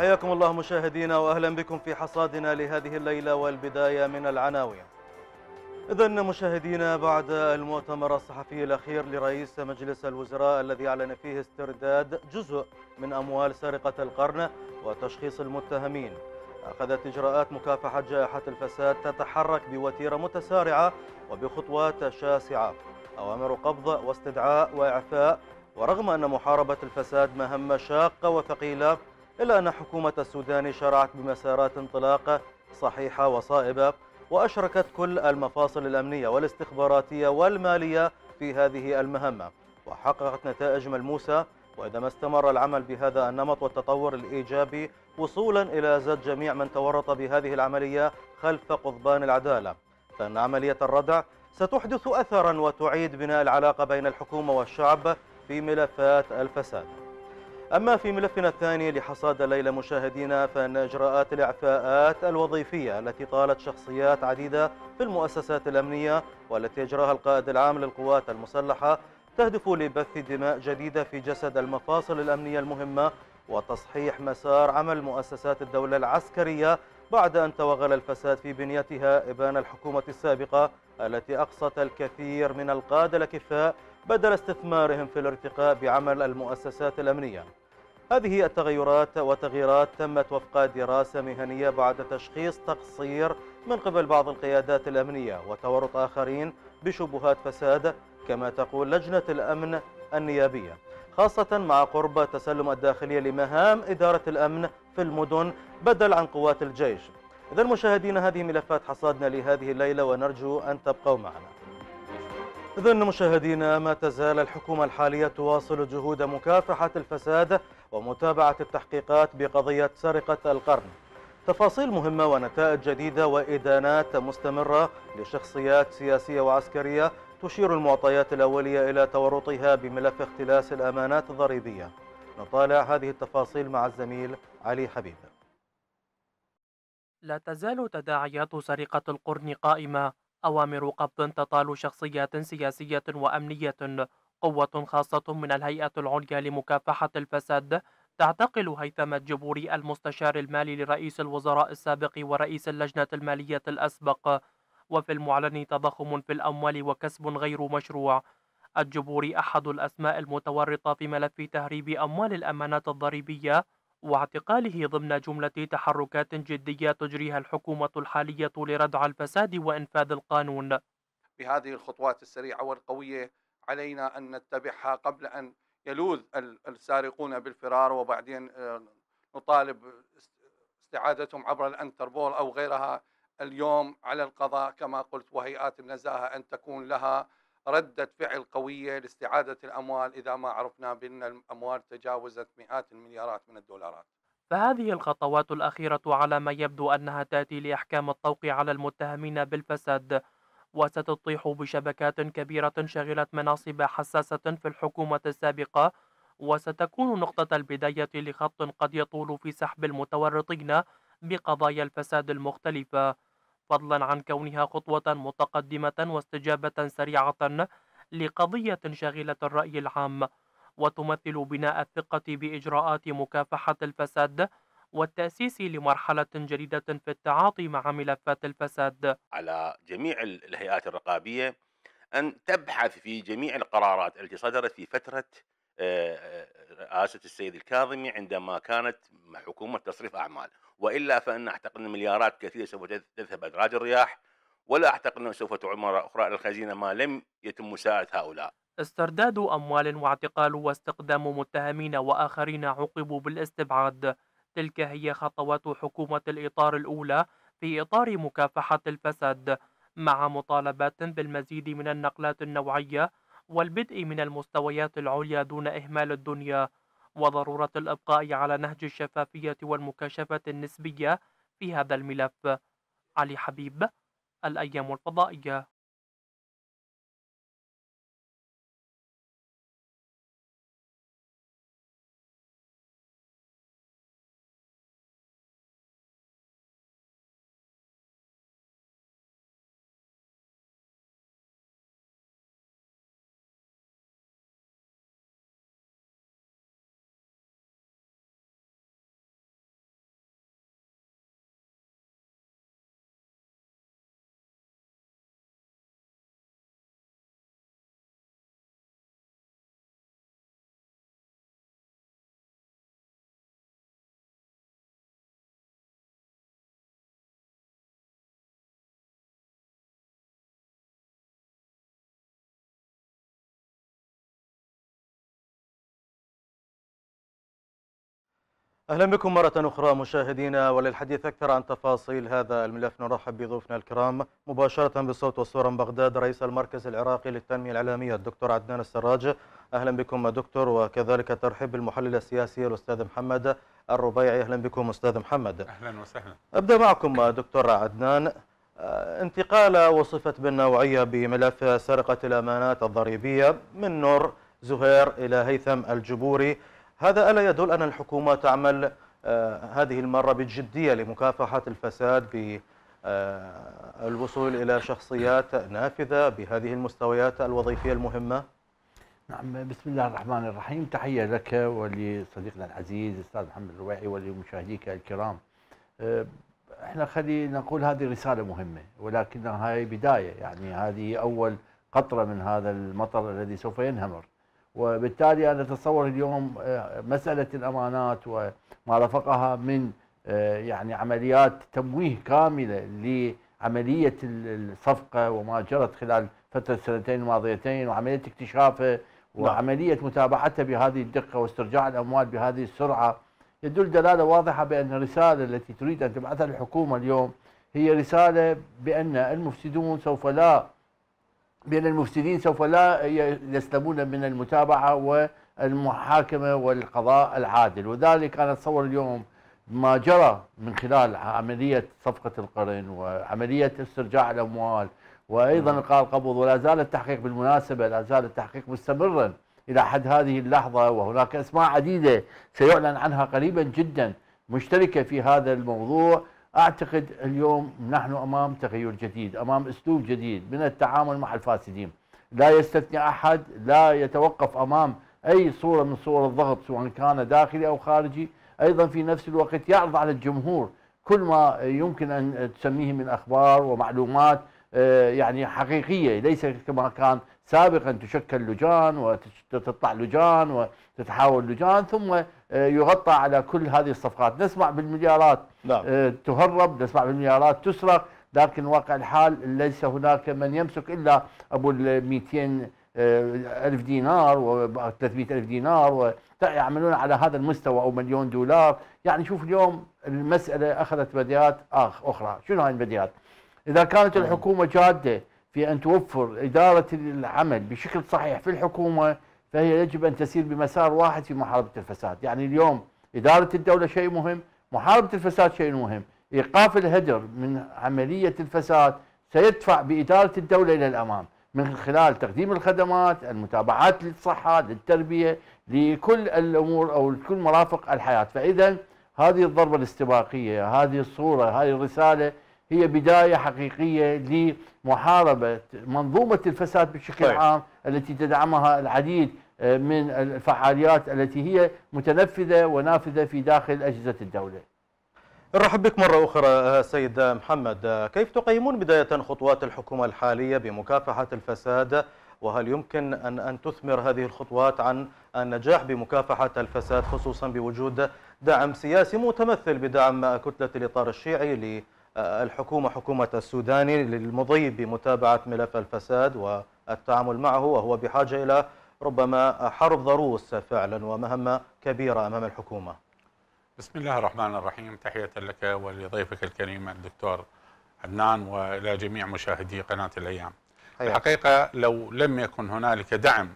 حياكم الله مشاهدينا واهلا بكم في حصادنا لهذه الليله والبدايه من العناوين. اذا مشاهدينا بعد المؤتمر الصحفي الاخير لرئيس مجلس الوزراء الذي اعلن فيه استرداد جزء من اموال سرقه القرن وتشخيص المتهمين. أخذت إجراءات مكافحة جائحة الفساد تتحرك بوتيرة متسارعة وبخطوات شاسعة أوامر قبض واستدعاء وإعفاء ورغم أن محاربة الفساد مهمة شاقة وثقيلة إلا أن حكومة السودان شرعت بمسارات انطلاقة صحيحة وصائبة وأشركت كل المفاصل الأمنية والاستخباراتية والمالية في هذه المهمة وحققت نتائج ملموسة وإذا ما استمر العمل بهذا النمط والتطور الإيجابي وصولا إلى زد جميع من تورط بهذه العملية خلف قضبان العدالة فإن عملية الردع ستحدث أثرا وتعيد بناء العلاقة بين الحكومة والشعب في ملفات الفساد أما في ملفنا الثاني لحصاد الليلة مشاهدينا فإن إجراءات الإعفاءات الوظيفية التي طالت شخصيات عديدة في المؤسسات الأمنية والتي أجراها القائد العام للقوات المسلحة تهدف لبث دماء جديدة في جسد المفاصل الأمنية المهمة وتصحيح مسار عمل مؤسسات الدولة العسكرية بعد أن توغل الفساد في بنيتها إبان الحكومة السابقة التي أقصت الكثير من القادة الأكفاء بدل استثمارهم في الارتقاء بعمل المؤسسات الأمنية هذه التغيرات وتغييرات تمت وفق دراسة مهنية بعد تشخيص تقصير من قبل بعض القيادات الأمنية وتورط آخرين بشبهات فساد كما تقول لجنة الأمن النيابية خاصة مع قرب تسلم الداخلية لمهام إدارة الأمن في المدن بدل عن قوات الجيش إذا مشاهدينا هذه ملفات حصادنا لهذه الليلة ونرجو أن تبقوا معنا إذا مشاهدينا ما تزال الحكومة الحالية تواصل جهود مكافحة الفساد ومتابعة التحقيقات بقضية سرقة القرن تفاصيل مهمة ونتائج جديدة وإدانات مستمرة لشخصيات سياسية وعسكرية تشير المعطيات الأولية إلى تورطها بملف اختلاس الأمانات الضريبية نطالع هذه التفاصيل مع الزميل علي حبيب لا تزال تداعيات سرقة القرن قائمة أوامر قبض تطال شخصيات سياسية وأمنية قوة خاصة من الهيئة العليا لمكافحة الفساد تعتقل هيثم الجبوري المستشار المالي لرئيس الوزراء السابق ورئيس اللجنة المالية الأسبق وفي المعلن تضخم في الأموال وكسب غير مشروع الجبوري أحد الأسماء المتورطة في ملف تهريب أموال الأمانات الضريبية واعتقاله ضمن جملة تحركات جدية تجريها الحكومة الحالية لردع الفساد وإنفاذ القانون بهذه الخطوات السريعة والقوية علينا أن نتبعها قبل أن يلوذ السارقون بالفرار وبعدين آه، نطالب استعادتهم عبر الانتربول أو غيرها اليوم على القضاء كما قلت وهيئات النزاهة أن تكون لها ردة فعل قوية لاستعادة الأموال إذا ما عرفنا بأن الأموال تجاوزت مئات المليارات من الدولارات فهذه الخطوات الأخيرة على ما يبدو أنها تأتي لإحكام الطوق على المتهمين بالفساد وستطيح بشبكات كبيرة شغلت مناصب حساسة في الحكومة السابقة وستكون نقطة البداية لخط قد يطول في سحب المتورطين بقضايا الفساد المختلفة فضلا عن كونها خطوة متقدمة واستجابة سريعة لقضية شاغلة الرأي العام وتمثل بناء الثقة بإجراءات مكافحة الفساد والتأسيس لمرحلة جديدة في التعاطي مع ملفات الفساد على جميع الهيئات الرقابية أن تبحث في جميع القرارات التي صدرت في فترة آه، آه، رئاسة السيد الكاظمي عندما كانت حكومة تصريف أعمال والا فان اعتقد ان مليارات كثيره سوف تذهب ادراج الرياح ولا اعتقد انه سوف تعود مره اخرى الى الخزينه ما لم يتم مساعده هؤلاء. استرداد اموال واعتقال واستقدام متهمين واخرين عوقبوا بالاستبعاد. تلك هي خطوات حكومه الاطار الاولى في اطار مكافحه الفساد مع مطالبات بالمزيد من النقلات النوعيه والبدء من المستويات العليا دون اهمال الدنيا. وضرورة الإبقاء على نهج الشفافية والمكاشفة النسبية في هذا الملف علي حبيب الأيام الفضائية أهلا بكم مرة أخرى مشاهدينا وللحديث أكثر عن تفاصيل هذا الملف نرحب بضيوفنا الكرام مباشرة بالصوت والصورة من بغداد رئيس المركز العراقي للتنمية الإعلامية الدكتور عدنان السراج أهلا بكم دكتور وكذلك الترحيب بالمحلل السياسي الأستاذ محمد الربيعي أهلا بكم أستاذ محمد أهلا وسهلا أبدأ معكم دكتور عدنان آه، انتقالة وصفت بالنوعية بملف سرقة الأمانات الضريبية من نور زهير إلى هيثم الجبوري هذا ألا يدل أن الحكومة تعمل آه، هذه المرة بجدية لمكافحة الفساد ب آه، الوصول إلى شخصيات نافذة بهذه المستويات الوظيفية المهمة؟ نعم بسم الله الرحمن الرحيم تحية لك ولصديقنا العزيز أستاذ محمد الرويعي ولمشاهديك الكرام آه، احنا خلينا نقول هذه رسالة مهمة ولكنها هاي بداية يعني هذه أول قطرة من هذا المطر الذي سوف ينهمر وبالتالي أنا أتصور اليوم آه، مسألة الأمانات وما رافقها من آه، يعني عمليات تمويه كاملة لعملية الصفقة وما جرت خلال فترة السنتين الماضيتين وعملية اكتشافه نعم. وعملية متابعتها بهذه الدقة واسترجاع الأموال بهذه السرعة يدل دلالة واضحة بأن الرسالة التي تريد أن تبعثها الحكومة اليوم هي رسالة بأن المفسدون سوف لا بأن المفسدين سوف لا يسلمون من المتابعة والمحاكمة والقضاء العادل وذلك أنا أتصور اليوم ما جرى من خلال عملية صفقة القرن وعملية استرجاع الأموال وأيضا نعم. إلقاء القبض ولا زال التحقيق بالمناسبة لا زال التحقيق مستمرا إلى حد هذه اللحظة وهناك أسماء عديدة سيعلن عنها قريبا جدا مشتركة في هذا الموضوع اعتقد اليوم نحن امام تغير جديد، امام اسلوب جديد من التعامل مع الفاسدين، لا يستثني احد، لا يتوقف امام اي صوره من صور الضغط سواء كان داخلي او خارجي، ايضا في نفس الوقت يعرض على الجمهور كل ما يمكن ان تسميه من اخبار ومعلومات آه، يعني حقيقيه ليس كما كان سابقا تشكل لجان وتطلع لجان وتتحاول لجان ثم آه، يغطى على كل هذه الصفقات نسمع بالمليارات نعم. آه، تهرب نسمع بالمليارات تسرق لكن واقع الحال ليس هناك من يمسك إلا أبو الميتين 200 آه، ألف دينار و 300 ألف دينار ويعملون على هذا المستوى أو مليون دولار يعني شوف اليوم المسألة أخذت بديات أخرى شنو هاي البديات إذا كانت نعم. الحكومة جادة في أن توفر إدارة العمل بشكل صحيح في الحكومة فهي يجب أن تسير بمسار واحد في محاربة الفساد يعني اليوم إدارة الدولة شيء مهم محاربة الفساد شيء مهم إيقاف الهدر من عملية الفساد سيدفع بإدارة الدولة إلى الأمام من خلال تقديم الخدمات المتابعات للصحة للتربية لكل الأمور أو لكل مرافق الحياة فإذا هذه الضربة الاستباقية هذه الصورة هذه الرسالة هي بداية حقيقية لمحاربة منظومة الفساد بشكل طيب. عام التي تدعمها العديد آه، من الفعاليات التي هي متنفذة ونافذة في داخل أجهزة الدولة نرحب بك مرة أخرى آه، سيد محمد آه، كيف تقيمون بداية خطوات الحكومة الحالية بمكافحة الفساد وهل يمكن أن, أن تثمر هذه الخطوات عن النجاح بمكافحة الفساد خصوصا بوجود دعم سياسي متمثل بدعم كتلة الإطار الشيعي آه، الحكومة حكومة السودان للمضي بمتابعة ملف الفساد والتعامل معه وهو بحاجة إلى ربما حرب ضروس فعلا ومهمة كبيرة أمام الحكومة بسم الله الرحمن الرحيم تحية لك ولضيفك الكريم الدكتور عدنان وإلى جميع مشاهدي قناة الأيام الحقيقة لو لم يكن هنالك دعم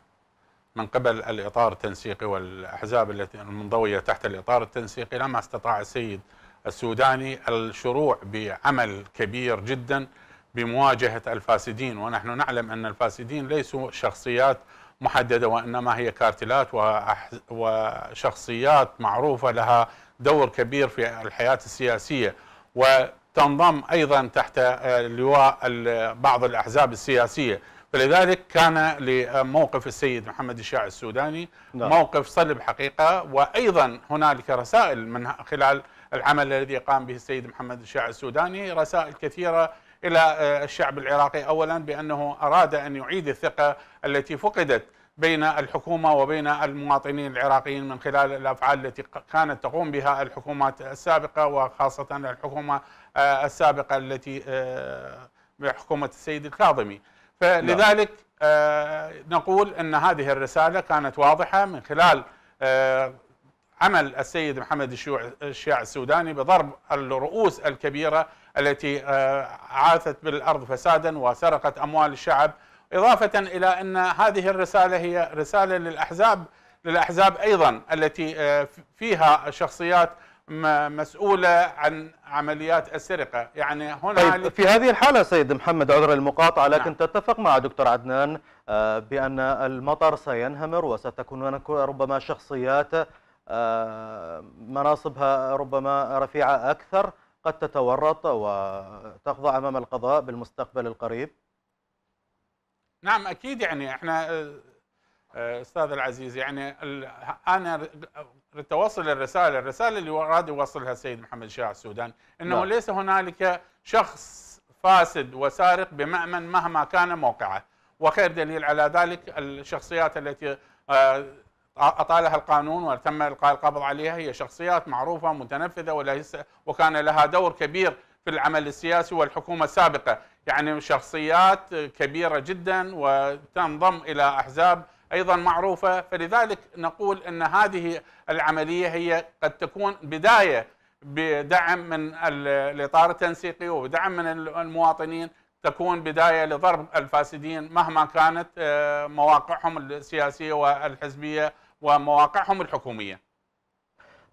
من قبل الإطار التنسيقي والأحزاب التي المنضوية تحت الإطار التنسيقي لما استطاع السيد السوداني الشروع بعمل كبير جدا بمواجهة الفاسدين ونحن نعلم أن الفاسدين ليسوا شخصيات محددة وإنما هي كارتلات وشخصيات معروفة لها دور كبير في الحياة السياسية وتنضم أيضا تحت لواء بعض الأحزاب السياسية فلذلك كان لموقف السيد محمد الشاع السوداني نعم. موقف صلب حقيقة وأيضا هنالك رسائل من خلال العمل الذي قام به السيد محمد الشاع السوداني رسائل كثيرة إلى آه، الشعب العراقي أولا بأنه أراد أن يعيد الثقة التي فقدت بين الحكومة وبين المواطنين العراقيين من خلال الأفعال التي كانت تقوم بها الحكومات السابقة وخاصة الحكومة آه، السابقة التي آه، حكومة السيد الكاظمي فلذلك نقول أن هذه الرسالة كانت واضحة من خلال عمل السيد محمد الشيع السوداني بضرب الرؤوس الكبيرة التي آه، عاثت بالأرض فسادا وسرقت أموال الشعب إضافة إلى أن هذه الرسالة هي رسالة للأحزاب للأحزاب أيضا التي آه، فيها شخصيات مسؤولة عن عمليات السرقة يعني هنا طيب في هذه الحالة سيد محمد عذر المقاطعة لكن نعم. تتفق مع دكتور عدنان آه، بأن المطر سينهمر وستكون ربما شخصيات آه، مناصبها ربما رفيعة أكثر قد تتورط وتخضع أمام القضاء بالمستقبل القريب نعم أكيد يعني إحنا آه، آه، أستاذ العزيز يعني أنا لتوصل الرسالة الرسالة اللي أراد يوصلها السيد محمد شاه السودان أنه لا. نعم. ليس هنالك شخص فاسد وسارق بمأمن مهما كان موقعه وخير دليل على ذلك الشخصيات التي اطالها القانون وتم القاء القبض عليها هي شخصيات معروفه متنفذه وليس وكان لها دور كبير في العمل السياسي والحكومه السابقه، يعني شخصيات كبيره جدا وتنضم الى احزاب ايضا معروفه، فلذلك نقول ان هذه العمليه هي قد تكون بدايه بدعم من الاطار التنسيقي وبدعم من المواطنين تكون بدايه لضرب الفاسدين مهما كانت آه، مواقعهم السياسيه والحزبيه ومواقعهم الحكومية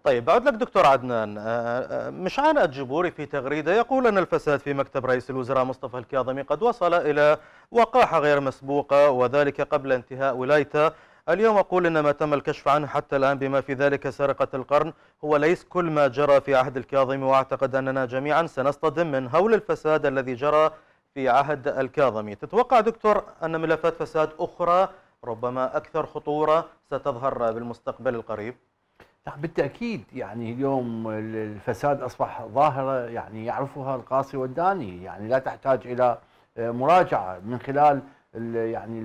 طيب بعد لك دكتور عدنان آه، آه، مش عن الجبوري في تغريدة يقول أن الفساد في مكتب رئيس الوزراء مصطفى الكاظمي قد وصل إلى وقاحة غير مسبوقة وذلك قبل انتهاء ولايته اليوم أقول إن ما تم الكشف عنه حتى الآن بما في ذلك سرقة القرن هو ليس كل ما جرى في عهد الكاظمي وأعتقد أننا جميعا سنصطدم من هول الفساد الذي جرى في عهد الكاظمي تتوقع دكتور أن ملفات فساد أخرى ربما أكثر خطورة ستظهر بالمستقبل القريب؟ نعم بالتأكيد يعني اليوم الفساد أصبح ظاهرة يعني يعرفها القاصي والداني يعني لا تحتاج إلى آه، مراجعة من خلال يعني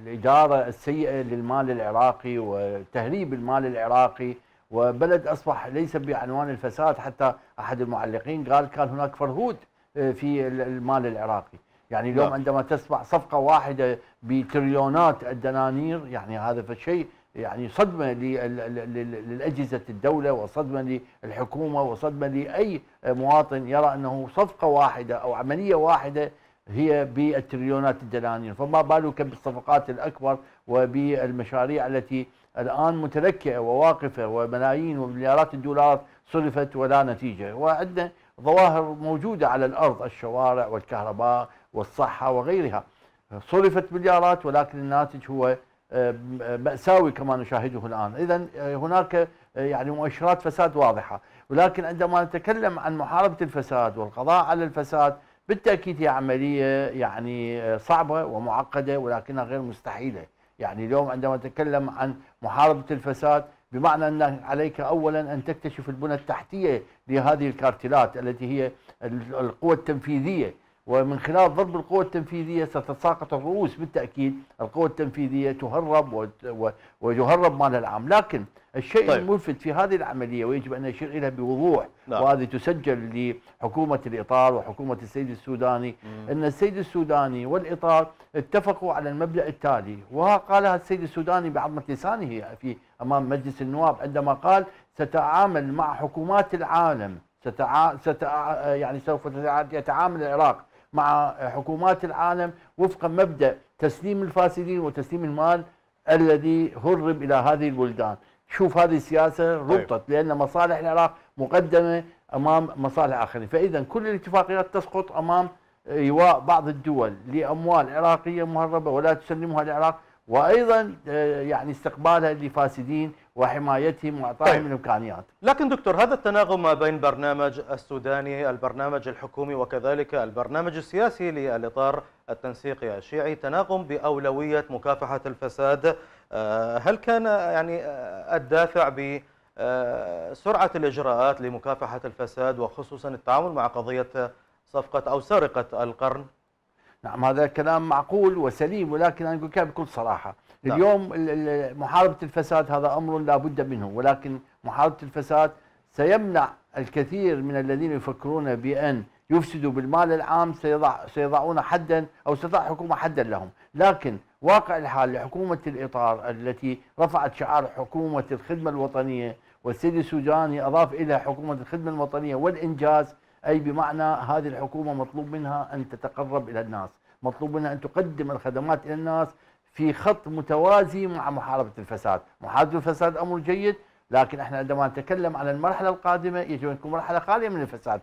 الإدارة السيئة للمال العراقي وتهريب المال العراقي وبلد أصبح ليس بعنوان الفساد حتى أحد المعلقين قال كان هناك فرهود آه، في المال العراقي يعني اليوم لا. عندما تسمع صفقة واحدة بتريليونات الدنانير يعني هذا فشيء يعني صدمة للأجهزة الدولة وصدمة للحكومة وصدمة لأي مواطن يرى أنه صفقة واحدة أو عملية واحدة هي بالتريليونات الدنانير فما بالك بالصفقات الأكبر وبالمشاريع التي الآن متلكئة وواقفة وملايين ومليارات الدولارات صرفت ولا نتيجة وعندنا ظواهر موجودة على الأرض الشوارع والكهرباء والصحة وغيرها صرفت مليارات ولكن الناتج هو آه، مأساوي كما نشاهده الآن إذا آه، هناك آه، يعني مؤشرات فساد واضحة ولكن عندما نتكلم عن محاربة الفساد والقضاء على الفساد بالتأكيد هي عملية يعني صعبة ومعقدة ولكنها غير مستحيلة يعني اليوم عندما نتكلم عن محاربة الفساد بمعنى أن عليك أولا أن تكتشف البنى التحتية لهذه الكارتلات التي هي القوى التنفيذية ومن خلال ضرب القوة التنفيذية ستتساقط الرؤوس بالتأكيد القوة التنفيذية تهرب ويهرب مال العام لكن الشيء طيب. الملفت في هذه العملية ويجب أن نشير إليها بوضوح نعم. وهذه تسجل لحكومة الإطار وحكومة السيد السوداني مم. أن السيد السوداني والإطار اتفقوا على المبدأ التالي وقالها السيد السوداني بعظمة لسانه في أمام مجلس النواب عندما قال ستعامل مع حكومات العالم ستع... ستع... يعني سوف يتعامل العراق مع حكومات العالم وفق مبدا تسليم الفاسدين وتسليم المال الذي هرب الى هذه البلدان شوف هذه السياسه طيب. ربطت أيوة. لان مصالح العراق مقدمه امام مصالح اخرين فاذا كل الاتفاقيات تسقط امام ايواء بعض الدول لاموال عراقيه مهربه ولا تسلمها العراق وايضا آه، يعني استقبالها لفاسدين وحمايتهم واعطائهم طيب. الامكانيات. لكن دكتور هذا التناغم ما بين برنامج السوداني، البرنامج الحكومي وكذلك البرنامج السياسي للاطار التنسيقي الشيعي، تناغم باولويه مكافحه الفساد، آه، هل كان يعني آه، الدافع بسرعه آه، الاجراءات لمكافحه الفساد وخصوصا التعامل مع قضيه صفقه او سرقه القرن؟ نعم هذا كلام معقول وسليم ولكن انا اقول لك بكل صراحه طيب. اليوم محاربة الفساد هذا أمر لا بد منه ولكن محاربة الفساد سيمنع الكثير من الذين يفكرون بأن يفسدوا بالمال العام سيضع سيضعون حدا أو ستضع حكومة حدا لهم لكن واقع الحال لحكومة الإطار التي رفعت شعار حكومة الخدمة الوطنية والسيد السوداني أضاف إلى حكومة الخدمة الوطنية والإنجاز أي بمعنى هذه الحكومة مطلوب منها أن تتقرب إلى الناس مطلوب منها أن تقدم الخدمات إلى الناس في خط متوازي مع محاربة الفساد محاربة الفساد أمر جيد لكن احنا عندما نتكلم عن المرحلة القادمة يجب أن تكون مرحلة خالية من الفساد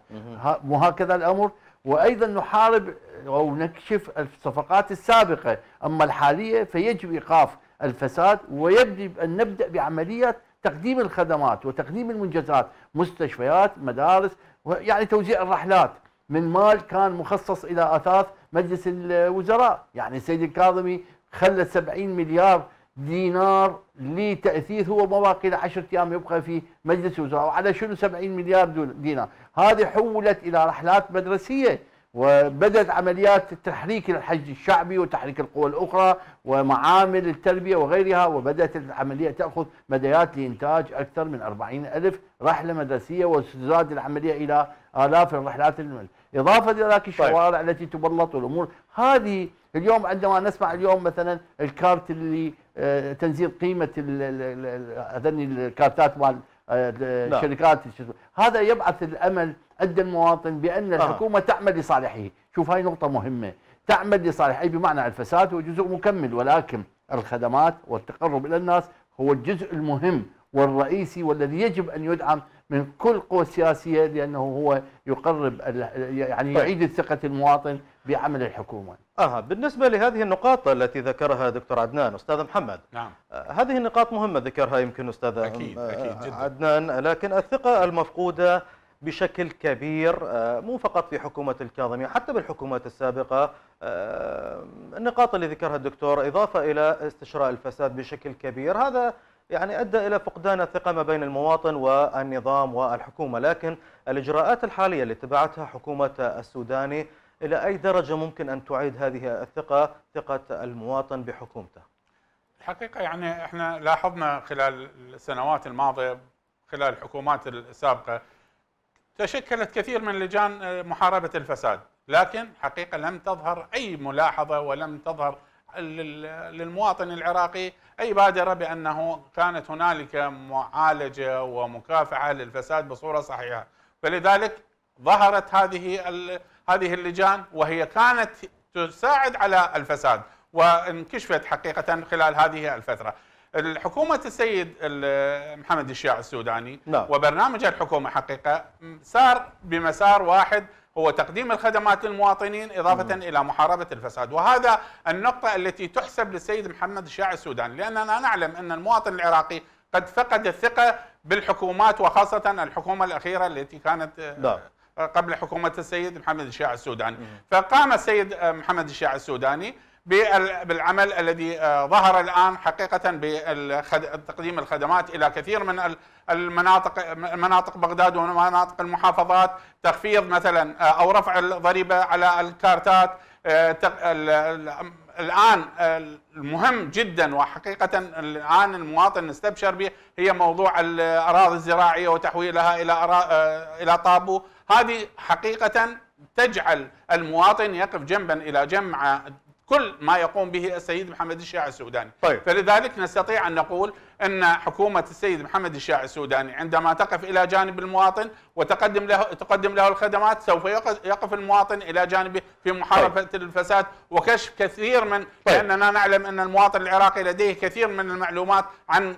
وهكذا الأمر وأيضا نحارب أو نكشف الصفقات السابقة أما الحالية فيجب إيقاف الفساد ويجب أن نبدأ بعملية تقديم الخدمات وتقديم المنجزات مستشفيات مدارس يعني توزيع الرحلات من مال كان مخصص الى اثاث مجلس الوزراء يعني السيد الكاظمي خلى 70 مليار دينار لتأثيث هو مواقع إلى 10 أيام يبقى في مجلس الوزراء وعلى شنو 70 مليار دينار هذه حولت إلى رحلات مدرسية وبدأت عمليات تحريك الحج الشعبي وتحريك القوى الأخرى ومعامل التربية وغيرها وبدأت العملية تأخذ مديات لإنتاج أكثر من 40 ألف رحلة مدرسية وتزداد العملية إلى آلاف الرحلات المدرسية إضافة إلى ذلك طيب. الشوارع طيب. التي تبلط والأمور هذه اليوم عندما نسمع اليوم مثلا الكارت اللي آه، تنزيل قيمة هذني الكارتات مال الشركات آه، نعم. هذا يبعث الأمل عند المواطن بأن آه. الحكومة تعمل لصالحه شوف هاي نقطة مهمة تعمل لصالح أي بمعنى الفساد هو جزء مكمل ولكن الخدمات والتقرب إلى الناس هو الجزء المهم والرئيسي والذي يجب أن يدعم من كل قوى سياسيه لانه هو يقرب يعني طيب. يعيد ثقه المواطن بعمل الحكومه. اها بالنسبه لهذه النقاط التي ذكرها دكتور عدنان استاذ محمد نعم آه، هذه النقاط مهمه ذكرها يمكن استاذ أكيد. أكيد آه، جدا. عدنان لكن الثقه المفقوده بشكل كبير آه، مو فقط في حكومة الكاظمية حتى بالحكومات السابقة النقاط اللي ذكرها الدكتور إضافة إلى استشراء الفساد بشكل كبير هذا يعني أدى إلى فقدان الثقة ما بين المواطن والنظام والحكومة لكن الإجراءات الحالية اللي اتبعتها حكومة السوداني إلى أي درجة ممكن أن تعيد هذه الثقة ثقة المواطن بحكومته الحقيقة يعني إحنا لاحظنا خلال السنوات الماضية خلال الحكومات السابقة تشكلت كثير من لجان آه، محاربة الفساد لكن حقيقة لم تظهر أي ملاحظة ولم تظهر للمواطن العراقي اي بادره بانه كانت هنالك معالجه ومكافحه للفساد بصوره صحيحه، فلذلك ظهرت هذه هذه اللجان وهي كانت تساعد على الفساد وانكشفت حقيقه خلال هذه الفتره. الحكومة السيد محمد الشيع السوداني نعم. وبرنامج الحكومة حقيقة سار بمسار واحد هو تقديم الخدمات للمواطنين إضافة مم. إلى محاربة الفساد وهذا النقطة التي تحسب للسيد محمد الشاعر السوداني لأننا نعلم أن المواطن العراقي قد فقد الثقة بالحكومات وخاصة الحكومة الأخيرة التي كانت ده. آه، قبل حكومة السيد محمد الشاعر السوداني مم. فقام السيد آه، محمد الشاعر السوداني بالعمل الذي آه، ظهر الان حقيقه بتقديم الخدمات الى كثير من المناطق مناطق بغداد ومناطق المحافظات تخفيض مثلا آه، او رفع الضريبه على الكارتات آه، الان المهم جدا وحقيقه الان المواطن استبشر به هي موضوع الاراضي الزراعيه وتحويلها الى الى طابو هذه حقيقه تجعل المواطن يقف جنبا الى جنب مع كل ما يقوم به السيد محمد الشاع السوداني طيب. فلذلك نستطيع أن نقول أن حكومة السيد محمد الشاع السوداني عندما تقف إلى جانب المواطن وتقدم له تقدم له الخدمات سوف يقف المواطن إلى جانبه في محاربة طيب. الفساد وكشف كثير من طيب. لأننا نعلم أن المواطن العراقي لديه كثير من المعلومات عن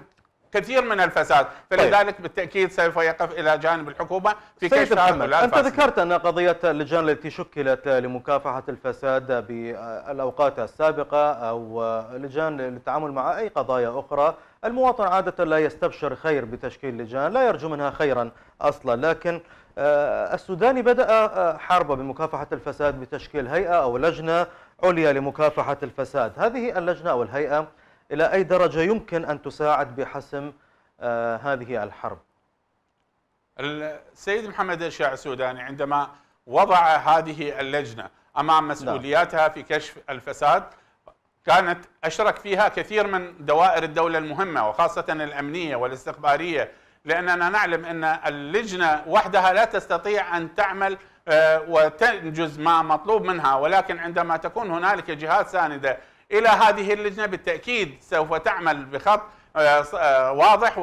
كثير من الفساد فلذلك طيب. بالتاكيد سوف يقف الى جانب الحكومه في كشف هؤلاء انت ذكرت ان قضيه اللجان التي شكلت لمكافحه الفساد بالاوقات السابقه او لجان للتعامل مع اي قضايا اخرى المواطن عاده لا يستبشر خير بتشكيل لجان لا يرجو منها خيرا اصلا لكن آه، السوداني بدأ آه، حربه بمكافحة الفساد بتشكيل هيئة أو لجنة عليا لمكافحة الفساد هذه اللجنة أو الهيئة إلى أي درجة يمكن أن تساعد بحسم آه، هذه الحرب السيد محمد الشاع السوداني عندما وضع هذه اللجنة أمام نعم. مسؤولياتها في كشف الفساد كانت أشرك فيها كثير من دوائر الدولة المهمة وخاصة الأمنية والاستخبارية لأننا نعلم أن اللجنة وحدها لا تستطيع أن تعمل آه، وتنجز ما مطلوب منها ولكن عندما تكون هنالك جهات ساندة الى هذه اللجنه بالتاكيد سوف تعمل بخط آه، آه، واضح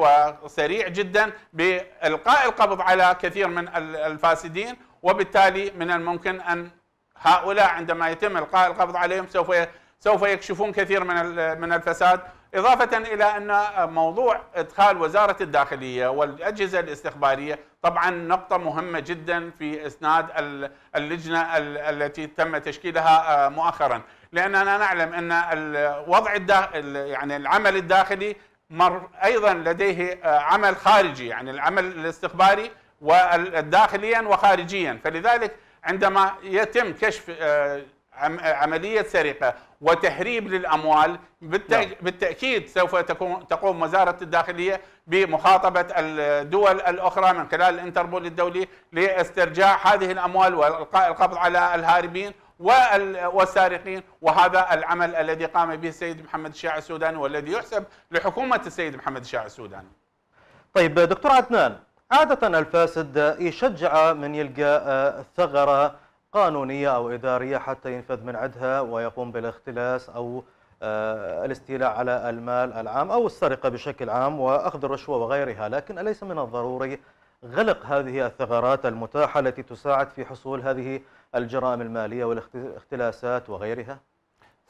وسريع جدا بالقاء القبض على كثير من الفاسدين وبالتالي من الممكن ان هؤلاء عندما يتم القاء القبض عليهم سوف سوف يكشفون كثير من من الفساد اضافه الى ان موضوع ادخال وزاره الداخليه والاجهزه الاستخباريه طبعا نقطه مهمه جدا في اسناد اللجنه التي تم تشكيلها آه، مؤخرا لاننا نعلم ان الوضع الداخل يعني العمل الداخلي مر ايضا لديه آه، عمل خارجي يعني العمل الاستخباري داخليا وخارجيا فلذلك عندما يتم كشف آه، عملية سرقة وتهريب للأموال نعم. بالتأكيد سوف تقوم وزارة الداخلية بمخاطبة الدول الأخرى من خلال الانتربول الدولي لاسترجاع هذه الأموال والقاء القبض على الهاربين والسارقين وهذا العمل الذي قام به السيد محمد الشاع السوداني والذي يحسب لحكومة السيد محمد الشاع السوداني طيب دكتور عدنان عادة الفاسد يشجع من يلقى آه، ثغرة قانونية أو إدارية حتى ينفذ من عدها ويقوم بالاختلاس أو آه، الاستيلاء على المال العام أو السرقة بشكل عام وأخذ الرشوة وغيرها لكن أليس من الضروري غلق هذه الثغرات المتاحة التي تساعد في حصول هذه الجرائم المالية والاختلاسات وغيرها؟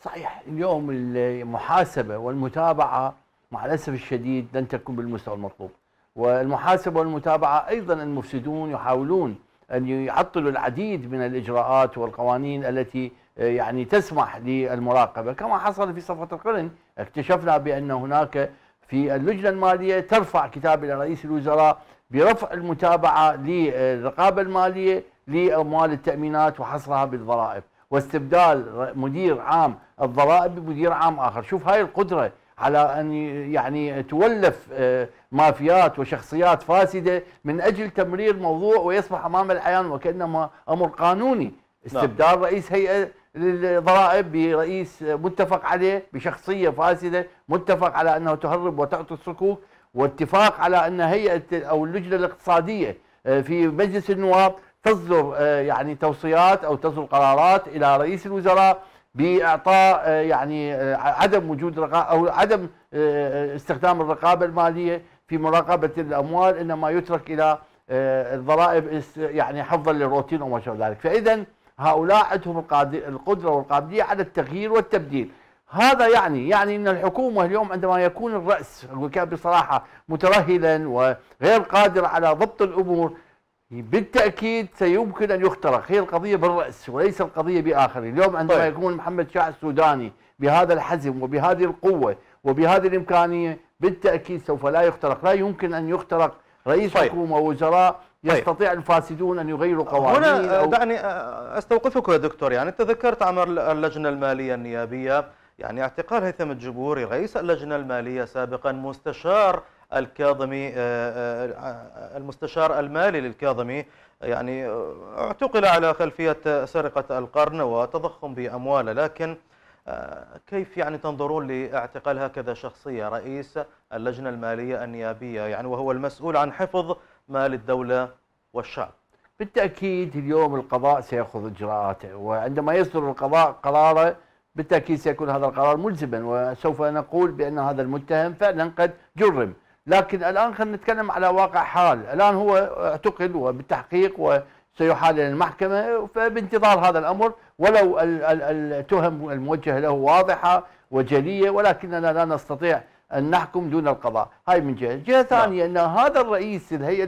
صحيح اليوم المحاسبة والمتابعة مع الأسف الشديد لن تكون بالمستوى المطلوب والمحاسبة والمتابعة أيضا المفسدون يحاولون أن يعطلوا العديد من الإجراءات والقوانين التي آه، يعني تسمح للمراقبة كما حصل في صفة القرن اكتشفنا بأن هناك في اللجنة المالية ترفع كتاب إلى رئيس الوزراء برفع المتابعة للرقابة المالية لاموال التامينات وحصرها بالضرائب واستبدال مدير عام الضرائب بمدير عام اخر، شوف هاي القدره على ان يعني تولف آه، مافيات وشخصيات فاسده من اجل تمرير موضوع ويصبح امام العيان وكانما امر قانوني نعم. استبدال رئيس هيئه للضرائب برئيس متفق عليه بشخصيه فاسده متفق على انه تهرب وتعطي الصكوك واتفاق على ان هيئه او اللجنه الاقتصاديه آه، في مجلس النواب تصدر آه، يعني توصيات او تصدر قرارات الى رئيس الوزراء باعطاء آه، يعني آه، عدم وجود رقابه او عدم استخدام الرقابه الماليه في مراقبه الاموال انما يترك الى الضرائب يعني حفظا للروتين وما شابه ذلك فاذا هؤلاء عندهم القدره والقابليه على التغيير والتبديل هذا يعني يعني ان الحكومه اليوم عندما يكون الراس الوكاله بصراحه مترهلا وغير قادر على ضبط الامور بالتاكيد سيمكن ان يخترق هي القضيه بالراس وليس القضيه باخر اليوم عندما طيب. يكون محمد شاه السوداني بهذا الحزم وبهذه القوه وبهذه الامكانيه بالتاكيد سوف لا يخترق لا يمكن ان يخترق رئيس طيب. حكومه ووزراء طيب. يستطيع الفاسدون ان يغيروا قوانين هنا أو دعني استوقفك يا دكتور يعني انت ذكرت عمل اللجنه الماليه النيابيه يعني اعتقال هيثم الجبوري رئيس اللجنه الماليه سابقا مستشار الكاظمي آه، آه، آه، المستشار المالي للكاظمي يعني اعتقل على خلفية سرقة القرن وتضخم بأمواله لكن كيف يعني تنظرون لاعتقال هكذا شخصية رئيس اللجنة المالية النيابية يعني وهو المسؤول عن حفظ مال الدولة والشعب بالتأكيد اليوم القضاء سيأخذ إجراءاته وعندما يصدر القضاء قراره بالتأكيد سيكون هذا القرار ملزما وسوف نقول بأن هذا المتهم فعلا قد جرم لكن الان خلينا نتكلم على واقع حال الان هو اعتقل وبالتحقيق وسيحال الى المحكمه فبانتظار هذا الامر ولو التهم الموجهه له واضحه وجليه ولكننا لا نستطيع ان نحكم دون القضاء هاي من جهه جهه نعم. ثانيه ان هذا الرئيس الهيئه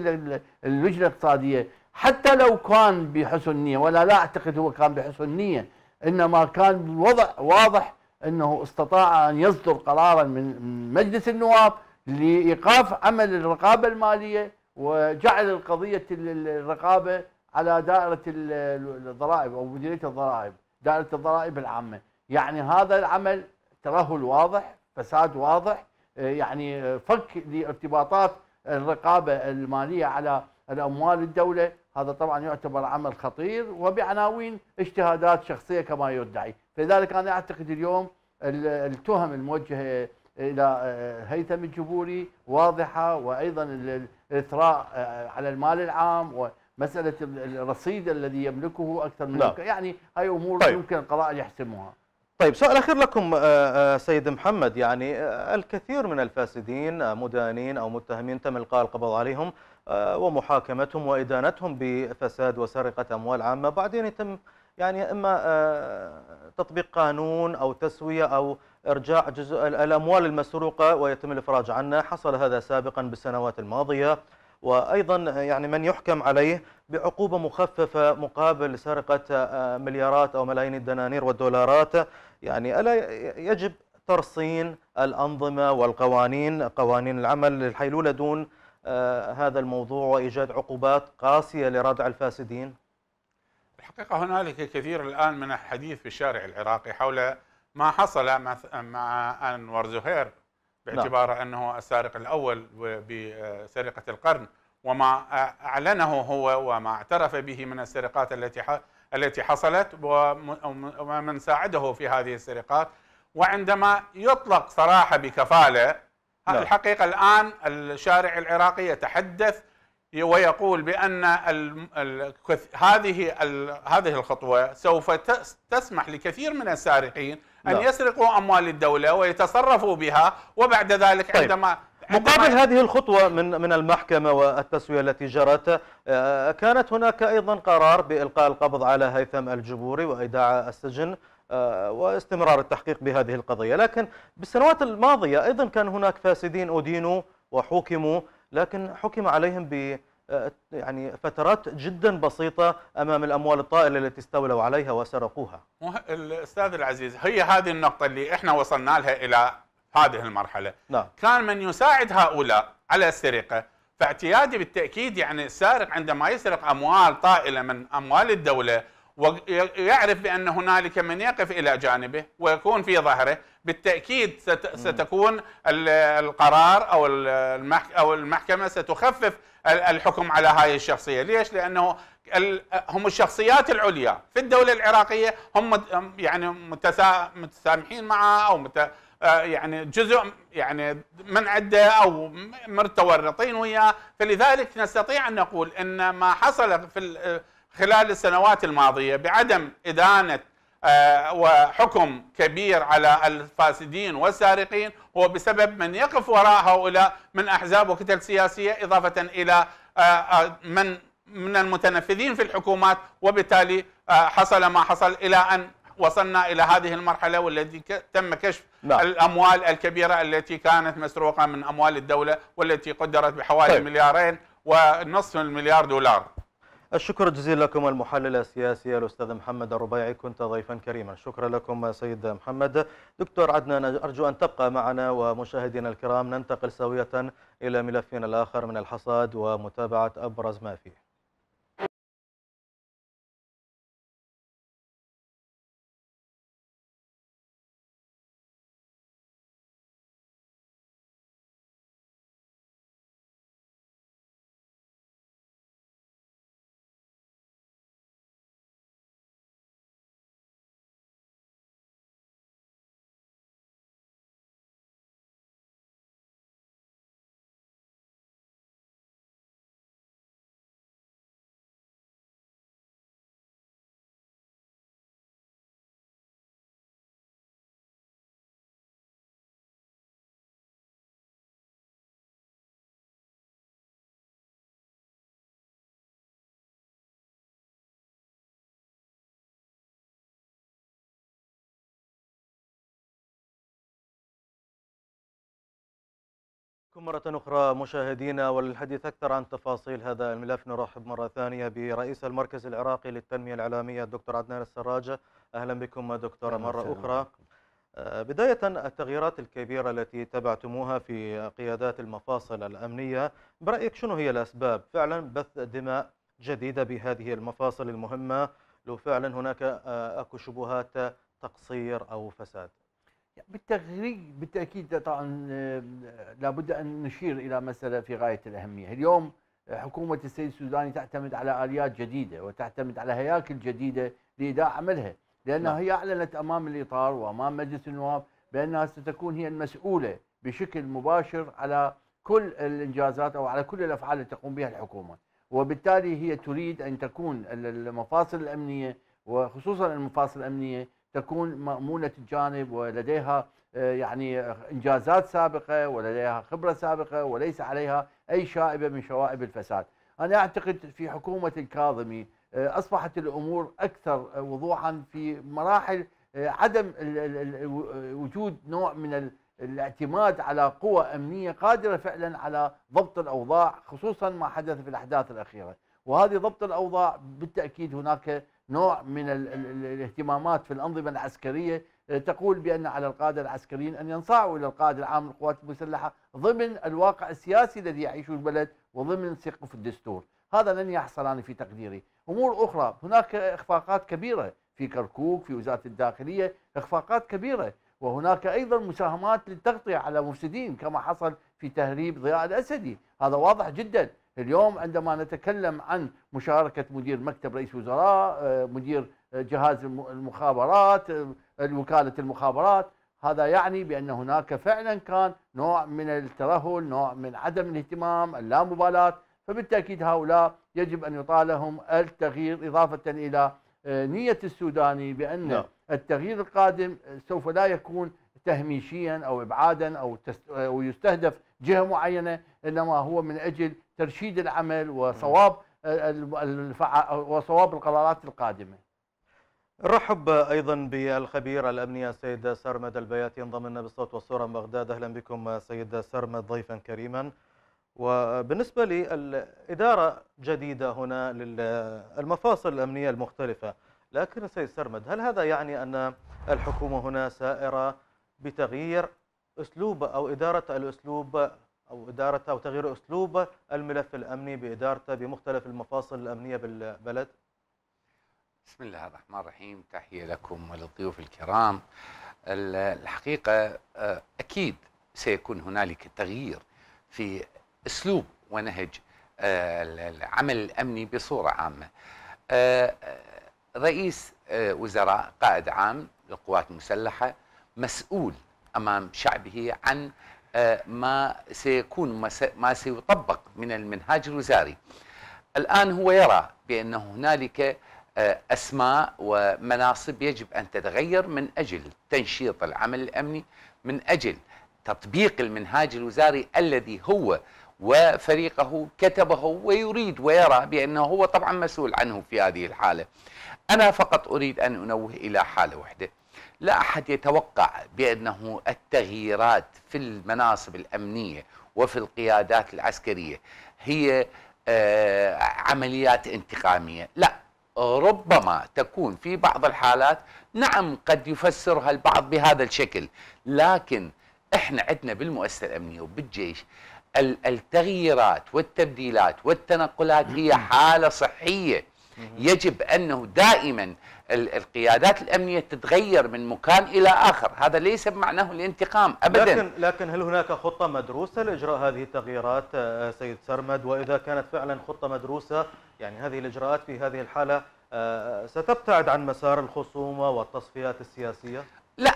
اللجنه الاقتصاديه حتى لو كان بحسن نيه ولا لا اعتقد هو كان بحسن نيه انما كان الوضع واضح انه استطاع ان يصدر قرارا من مجلس النواب لايقاف عمل الرقابه الماليه وجعل القضيه الرقابه على دائره الضرائب او مديريه الضرائب، دائره الضرائب العامه، يعني هذا العمل ترهل واضح، فساد واضح، آه، يعني آه، فك لارتباطات الرقابه الماليه على الاموال الدوله، هذا طبعا يعتبر عمل خطير وبعناوين اجتهادات شخصيه كما يدعي، فلذلك انا اعتقد اليوم التهم الموجهه الى آه، هيثم الجبوري واضحه وايضا الاثراء آه، على المال العام ومساله الرصيد الذي يملكه اكثر من لا. نعم. يعني هاي امور طيب. يمكن القضاء ان يحسمها طيب سؤال اخير لكم آه، سيد محمد يعني الكثير من الفاسدين مدانين او متهمين تم القاء القبض عليهم ومحاكمتهم وادانتهم بفساد وسرقه اموال عامه بعدين يتم يعني اما تطبيق قانون او تسويه او إرجاع جزء الأموال المسروقة ويتم الإفراج عنها حصل هذا سابقا بالسنوات الماضية وأيضا يعني من يحكم عليه بعقوبة مخففة مقابل سرقة آه، مليارات أو ملايين الدنانير والدولارات يعني ألا يجب ترصين الأنظمة والقوانين قوانين العمل للحيلولة دون آه، هذا الموضوع وإيجاد عقوبات قاسية لردع الفاسدين الحقيقة هنالك كثير الآن من الحديث في الشارع العراقي حول ما حصل مع انور زهير باعتباره نعم. انه السارق الاول بسرقه القرن وما اعلنه هو وما اعترف به من السرقات التي التي حصلت ومن ساعده في هذه السرقات وعندما يطلق صراحه بكفاله نعم. الحقيقه الان الشارع العراقي يتحدث ويقول بان هذه هذه الخطوه سوف تسمح لكثير من السارقين ان لا. نعم. يسرقوا اموال الدوله ويتصرفوا بها وبعد ذلك طيب. عندما مقابل هذه الخطوة من من المحكمة والتسوية التي جرت آه، كانت هناك أيضا قرار بإلقاء القبض على هيثم الجبوري وإيداع السجن آه، واستمرار التحقيق بهذه القضية لكن بالسنوات الماضية أيضا كان هناك فاسدين أدينوا وحكموا لكن حكم عليهم آه، يعني فترات جدا بسيطة أمام الأموال الطائلة التي استولوا عليها وسرقوها الأستاذ العزيز هي هذه النقطة اللي إحنا وصلنا لها إلى هذه المرحلة نعم. كان من يساعد هؤلاء على السرقة فاعتيادي بالتأكيد يعني السارق عندما يسرق أموال طائلة من أموال الدولة ويعرف بأن هنالك من يقف إلى جانبه ويكون في ظهره بالتأكيد ستكون القرار أو المحكمة ستخفف الحكم على هاي الشخصيه، ليش؟ لانه هم الشخصيات العليا في الدوله العراقيه هم يعني متسامحين معه او مت... آه، يعني جزء يعني من عده او متورطين وياه، فلذلك نستطيع ان نقول ان ما حصل في خلال السنوات الماضيه بعدم ادانه آه، وحكم كبير على الفاسدين والسارقين هو بسبب من يقف وراء هؤلاء من احزاب وكتل سياسيه اضافه الى آه، آه، من من المتنفذين في الحكومات وبالتالي حصل ما حصل الى ان وصلنا الى هذه المرحله والتي تم كشف نعم. الاموال الكبيره التي كانت مسروقه من اموال الدوله والتي قدرت بحوالي طيب. مليارين ونصف المليار دولار الشكر جزيل لكم المحلل السياسي الأستاذ محمد الربيعي كنت ضيفا كريما شكرا لكم سيد محمد دكتور عدنان أرجو أن تبقى معنا ومشاهدينا الكرام ننتقل سوية إلى ملفنا الآخر من الحصاد ومتابعة أبرز ما فيه مرة أخرى مشاهدينا وللحديث أكثر عن تفاصيل هذا الملف نرحب مرة ثانية برئيس المركز العراقي للتنمية الإعلامية الدكتور عدنان السراجة أهلا بكم دكتور مرة أخرى آه، بداية التغييرات الكبيرة التي تبعتموها في قيادات المفاصل الأمنية برأيك شنو هي الأسباب فعلا بث دماء جديدة بهذه المفاصل المهمة لو فعلا هناك آه، أكو شبهات تقصير أو فساد بالتغريب بالتاكيد طبعا آه، لابد ان نشير الى مساله في غايه الاهميه، اليوم آه، حكومه السيد السوداني تعتمد على اليات جديده وتعتمد على هياكل جديده لاداء عملها، لانها نعم. هي اعلنت امام الاطار وامام مجلس النواب بانها ستكون هي المسؤوله بشكل مباشر على كل الانجازات او على كل الافعال التي تقوم بها الحكومه، وبالتالي هي تريد ان تكون المفاصل الامنيه وخصوصا المفاصل الامنيه تكون مأمونة الجانب ولديها آه، يعني إنجازات سابقة ولديها خبرة سابقة وليس عليها أي شائبة من شوائب الفساد أنا أعتقد في حكومة الكاظمي آه، أصبحت الأمور أكثر آه، وضوحا في مراحل عدم وجود نوع من الاعتماد على قوى أمنية قادرة فعلا على ضبط الأوضاع خصوصا ما حدث في الأحداث الأخيرة وهذه ضبط الأوضاع بالتأكيد هناك نوع من الاهتمامات في الأنظمة العسكرية آه، تقول بأن على القادة العسكريين أن ينصاعوا إلى القائد العام للقوات المسلحة ضمن الواقع السياسي الذي يعيشه البلد وضمن سقف الدستور هذا لن يحصل أنا في تقديري أمور أخرى هناك إخفاقات كبيرة في كركوك في وزارة الداخلية إخفاقات كبيرة وهناك أيضا مساهمات للتغطية على مفسدين كما حصل في تهريب ضياء الأسدي هذا واضح جدا اليوم عندما نتكلم عن مشاركة مدير مكتب رئيس وزراء آه، مدير آه، جهاز المخابرات آه، وكالة المخابرات هذا يعني بأن هناك فعلا كان نوع من الترهل نوع من عدم الاهتمام اللامبالاة فبالتأكيد هؤلاء يجب أن يطالهم التغيير إضافة إلى نية السوداني بأن لا. نعم. التغيير القادم سوف لا يكون تهميشيا أو إبعادا أو, أو يستهدف جهه معينه انما هو من اجل ترشيد العمل وصواب وصواب القرارات القادمه. نرحب ايضا بالخبير الامني السيد سرمد البياتي ينضم لنا بالصوت والصوره من بغداد اهلا بكم سيد سرمد ضيفا كريما. وبالنسبه للاداره جديده هنا للمفاصل الامنيه المختلفه، لكن سيد سرمد هل هذا يعني ان الحكومه هنا سائره بتغيير اسلوب او اداره الاسلوب او اداره او تغيير اسلوب الملف الامني بادارته بمختلف المفاصل الامنيه بالبلد؟ بسم الله الرحمن الرحيم تحيه لكم وللضيوف الكرام الحقيقه آه، اكيد سيكون هنالك تغيير في اسلوب ونهج آه، العمل الامني بصوره عامه. آه، رئيس وزراء قائد عام للقوات المسلحه مسؤول امام شعبه عن آه، ما سيكون ما سيطبق من المنهاج الوزاري. الان هو يرى بان هنالك آه، اسماء ومناصب يجب ان تتغير من اجل تنشيط العمل الامني من اجل تطبيق المنهاج الوزاري الذي هو وفريقه كتبه ويريد ويرى بأنه هو طبعا مسؤول عنه في هذه الحالة أنا فقط أريد أن أنوه إلى حالة واحدة لا أحد يتوقع بأنه التغييرات في المناصب الأمنية وفي القيادات العسكرية هي آه، عمليات انتقامية لا ربما تكون في بعض الحالات نعم قد يفسرها البعض بهذا الشكل لكن احنا عندنا بالمؤسسه الامنيه وبالجيش التغييرات والتبديلات والتنقلات هي حاله صحيه يجب انه دائما القيادات الامنيه تتغير من مكان الى اخر، هذا ليس بمعناه الانتقام ابدا. لكن لكن هل هناك خطه مدروسه لاجراء هذه التغييرات آه، سيد سرمد؟ واذا كانت فعلا خطه مدروسه يعني هذه الاجراءات في هذه الحاله آه، ستبتعد عن مسار الخصومه والتصفيات السياسيه؟ لا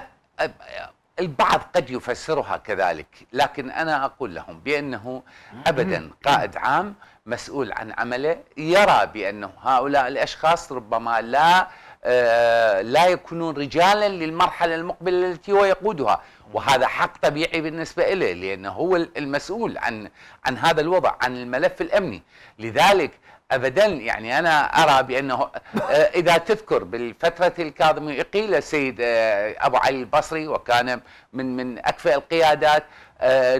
البعض قد يفسرها كذلك لكن أنا أقول لهم بأنه أبدا قائد عام مسؤول عن عمله يرى بأنه هؤلاء الأشخاص ربما لا آه، لا يكونون رجالا للمرحله المقبله التي هو يقودها وهذا حق طبيعي بالنسبه له لانه هو المسؤول عن عن هذا الوضع عن الملف الامني لذلك ابدا يعني انا ارى بانه آه، اذا تذكر بالفتره الكاظمي اقيل السيد آه، ابو علي البصري وكان من من اكفئ القيادات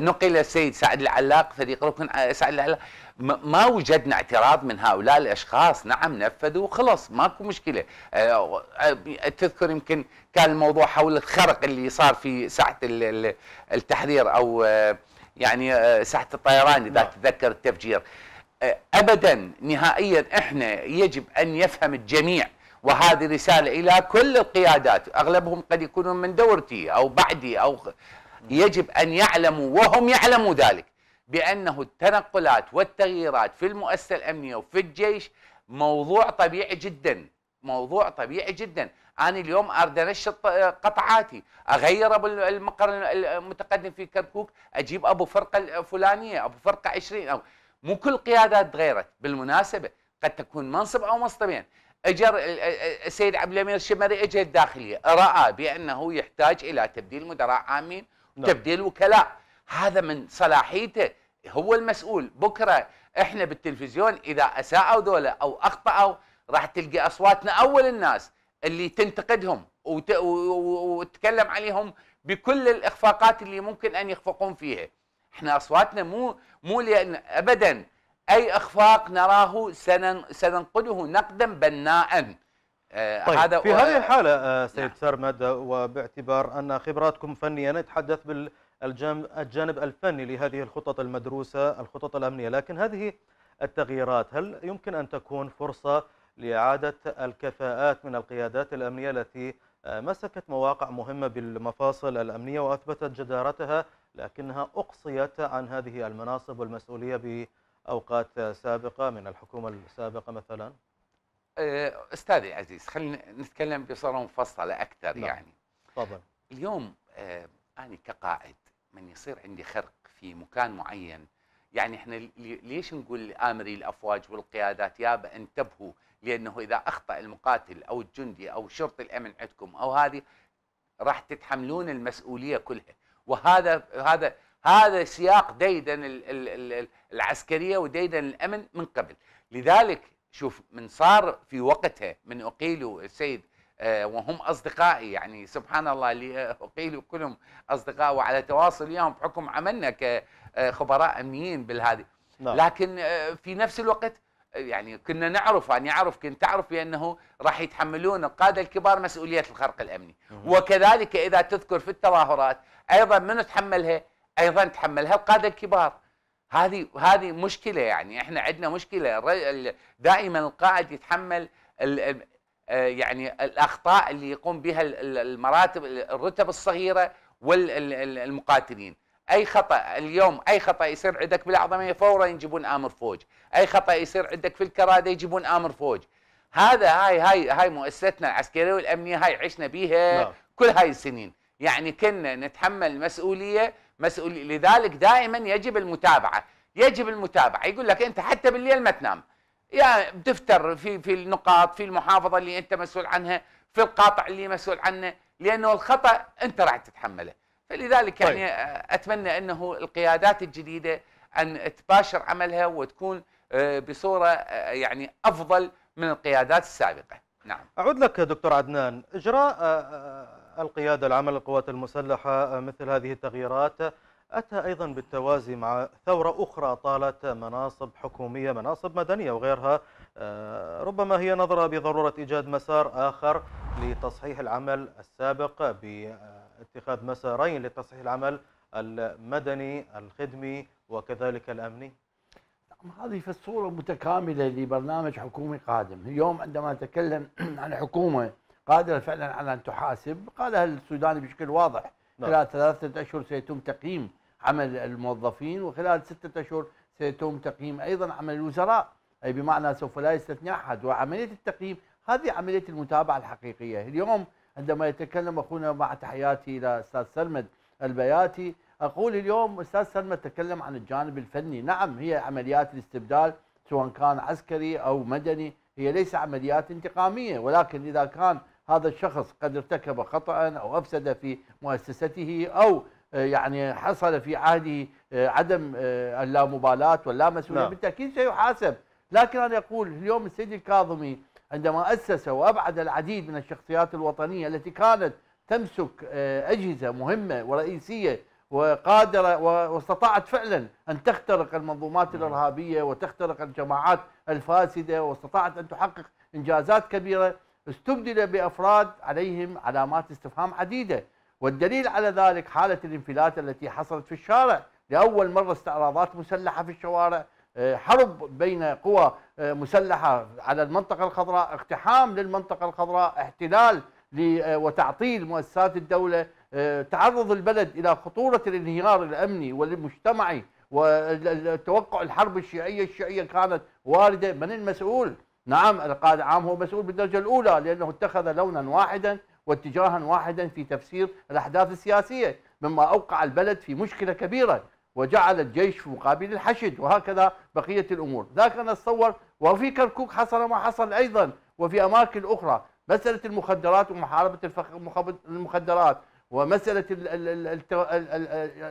نقل السيد سعد العلاق فريق ركن سعد العلاق ما وجدنا اعتراض من هؤلاء الاشخاص نعم نفذوا وخلص ماكو مشكله آه، آه، تذكر يمكن كان الموضوع حول الخرق اللي صار في ساحه التحرير او آه، يعني ساحه الطيران اذا نعم. تتذكر التفجير ابدا نهائيا احنا يجب ان يفهم الجميع وهذه رساله الى كل القيادات اغلبهم قد يكونون من دورتي او بعدي او يجب ان يعلموا وهم يعلموا ذلك بأنه التنقلات والتغييرات في المؤسسة الأمنية وفي الجيش موضوع طبيعي جدا موضوع طبيعي جدا أنا اليوم أريد أنشط قطعاتي أغير أبو المقر المتقدم في كركوك أجيب أبو فرقة فلانية أبو فرقة 20 أو مو كل قيادات تغيرت بالمناسبة قد تكون منصب أو منصبين اجر السيد عبد الامير الشمري اجى الداخليه راى بانه يحتاج الى تبديل مدراء عامين وتبديل نعم. وكلاء هذا من صلاحيته هو المسؤول بكره احنا بالتلفزيون اذا اساءوا دولة او اخطاوا راح تلقى اصواتنا اول الناس اللي تنتقدهم وت... وتتكلم عليهم بكل الاخفاقات اللي ممكن ان يخفقون فيها احنا اصواتنا مو مو لان ابدا اي اخفاق نراه سنن... سننقده نقدا بناء آه طيب هذا في هذه الحالة آه سيد نعم. سرمد وباعتبار أن خبراتكم فنية نتحدث بال الجانب الفني لهذه الخطط المدروسة الخطط الأمنية لكن هذه التغييرات هل يمكن أن تكون فرصة لإعادة الكفاءات من القيادات الأمنية التي آه، مسكت مواقع مهمة بالمفاصل الأمنية وأثبتت جدارتها لكنها أقصيت عن هذه المناصب والمسؤولية بأوقات سابقة من الحكومة السابقة مثلا آه، أستاذي عزيز خلينا نتكلم بصورة مفصلة أكثر لا. نعم. يعني تفضل اليوم آه، أنا كقائد من يصير عندي خرق في مكان معين يعني احنا ليش نقول لامري الافواج والقيادات يابا انتبهوا لانه اذا اخطا المقاتل او الجندي او شرطي الامن عندكم او هذه راح تتحملون المسؤوليه كلها وهذا هذا هذا سياق ديدن العسكريه وديدن الامن من قبل لذلك شوف من صار في وقتها من اقيلوا السيد آه، وهم اصدقائي يعني سبحان الله اللي اقيلوا كلهم اصدقاء وعلى تواصل اليوم بحكم عملنا كخبراء امنيين بالهذه نعم. لكن آه، في نفس الوقت آه، يعني كنا نعرف يعني اعرف كنت اعرف بانه راح يتحملون القاده الكبار مسؤوليه الخرق الامني مم. وكذلك اذا تذكر في التظاهرات ايضا من تحملها ايضا تحملها القاده الكبار هذه هذه مشكله يعني احنا عندنا مشكله دائما القائد يتحمل آه، يعني الاخطاء اللي يقوم بها المراتب الرتب الصغيره والمقاتلين اي خطا اليوم اي خطا يصير عندك بالاعظميه فورا يجيبون امر فوج اي خطا يصير عندك في الكراده يجيبون امر فوج هذا هاي هاي هاي مؤسستنا العسكريه والامنيه هاي عشنا بيها نعم. كل هاي السنين يعني كنا نتحمل مسؤوليه مسؤوليه لذلك دائما يجب المتابعه يجب المتابعه يقول لك انت حتى بالليل ما تنام يا بتفتر في في النقاط في المحافظه اللي انت مسؤول عنها في القاطع اللي مسؤول عنه لانه الخطا انت راح تتحمله فلذلك يعني طيب. يعني اتمنى انه القيادات الجديده ان تباشر عملها وتكون آه، بصوره آه، يعني افضل من القيادات السابقه نعم اعود لك دكتور عدنان اجراء آه، القياده العامه للقوات المسلحه مثل هذه التغييرات أتى أيضا بالتوازي مع ثورة أخرى طالت مناصب حكومية مناصب مدنية وغيرها آه، ربما هي نظرة بضرورة إيجاد مسار آخر لتصحيح العمل السابق باتخاذ مسارين لتصحيح العمل المدني الخدمي وكذلك الأمني نعم، هذه في الصورة متكاملة لبرنامج حكومي قادم اليوم عندما نتكلم عن حكومة قادرة فعلا على أن تحاسب قالها السوداني بشكل واضح نعم. خلال ثلاثة أشهر سيتم تقييم عمل الموظفين وخلال ستة أشهر سيتم تقييم أيضا عمل الوزراء أي بمعنى سوف لا يستثني أحد وعملية التقييم هذه عملية المتابعة الحقيقية اليوم عندما يتكلم أخونا مع تحياتي إلى أستاذ سلمد البياتي أقول اليوم أستاذ سلمد تكلم عن الجانب الفني نعم هي عمليات الاستبدال سواء كان عسكري أو مدني هي ليس عمليات انتقامية ولكن إذا كان هذا الشخص قد ارتكب خطأ أو أفسد في مؤسسته أو آه، يعني حصل في عهده آه، عدم آه، اللامبالاه واللامسؤوليه نعم. بالتاكيد سيحاسب لكن انا اقول اليوم السيد الكاظمي عندما اسس وابعد العديد من الشخصيات الوطنيه التي كانت تمسك اجهزه مهمه ورئيسيه وقادره واستطاعت فعلا ان تخترق المنظومات نعم. الارهابيه وتخترق الجماعات الفاسده واستطاعت ان تحقق انجازات كبيره استبدل بافراد عليهم علامات استفهام عديده والدليل على ذلك حالة الانفلات التي حصلت في الشارع لأول مرة استعراضات مسلحة في الشوارع آه، حرب بين قوى آه، مسلحة على المنطقة الخضراء اقتحام للمنطقة الخضراء احتلال آه، وتعطيل مؤسسات الدولة تعرض البلد إلى خطورة الانهيار الأمني والمجتمعي والتوقع الحرب الشيعية الشيعية كانت واردة من المسؤول؟ نعم القائد العام هو مسؤول بالدرجة الأولى لأنه اتخذ لونا واحدا واتجاها واحدا في تفسير الأحداث السياسية مما أوقع البلد في مشكلة كبيرة وجعل الجيش مقابل الحشد وهكذا بقية الأمور ذاك أنا أتصور وفي كركوك حصل ما حصل أيضا وفي أماكن أخرى مسألة المخدرات ومحاربة المخدرات ومسألة